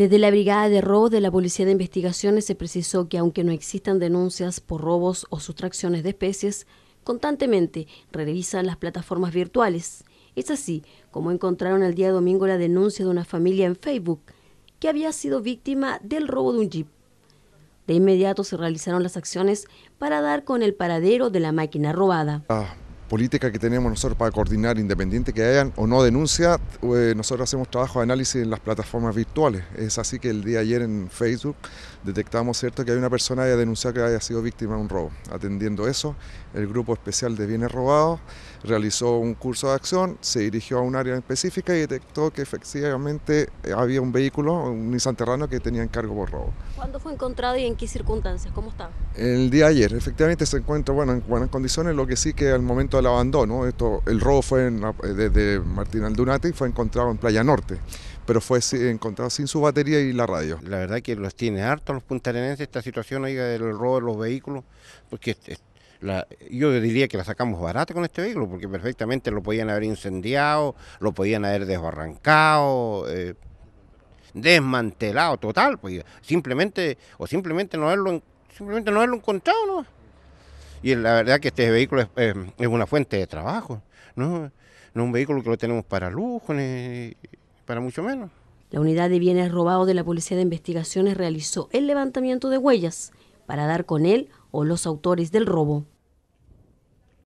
Desde la Brigada de Robos de la Policía de Investigaciones se precisó que aunque no existan denuncias por robos o sustracciones de especies, constantemente revisan las plataformas virtuales. Es así como encontraron el día domingo la denuncia de una familia en Facebook que había sido víctima del robo de un jeep. De inmediato se realizaron las acciones para dar con el paradero de la máquina robada. Ah, política que tenemos nosotros para coordinar, independiente que hayan o no denuncia, eh, nosotros hacemos trabajo de análisis en las plataformas virtuales. Es así que el día ayer en Facebook detectamos cierto que hay una persona que haya denunciado que haya sido víctima de un robo. Atendiendo eso, el grupo especial de bienes robados realizó un curso de acción, se dirigió a un área específica y detectó que efectivamente eh, había un vehículo, un Nissan Terrano, que tenía encargo por robo. ¿Cuándo fue encontrado y en qué circunstancias? ¿Cómo estaba? El día ayer, efectivamente se encuentra bueno, en buenas condiciones, lo que sí que al momento al abandono. Esto, el robo fue desde eh, Martín Aldunate y fue encontrado en Playa Norte, pero fue encontrado sin su batería y la radio. La verdad que los tiene hartos los puntarenenses esta situación ahí del robo de los vehículos, porque yo diría que la sacamos barata con este vehículo, porque perfectamente lo podían haber incendiado, lo podían haber desbarrancado. Eh, desmantelado total, pues simplemente o simplemente no haberlo simplemente no haberlo encontrado, ¿no? Y la verdad que este vehículo es, eh, una fuente de trabajo, ¿no? No es un vehículo que lo tenemos para lujo, ni para mucho menos. La unidad de bienes robados de la Policía de Investigaciones realizó el levantamiento de huellas para dar con él o los autores del robo.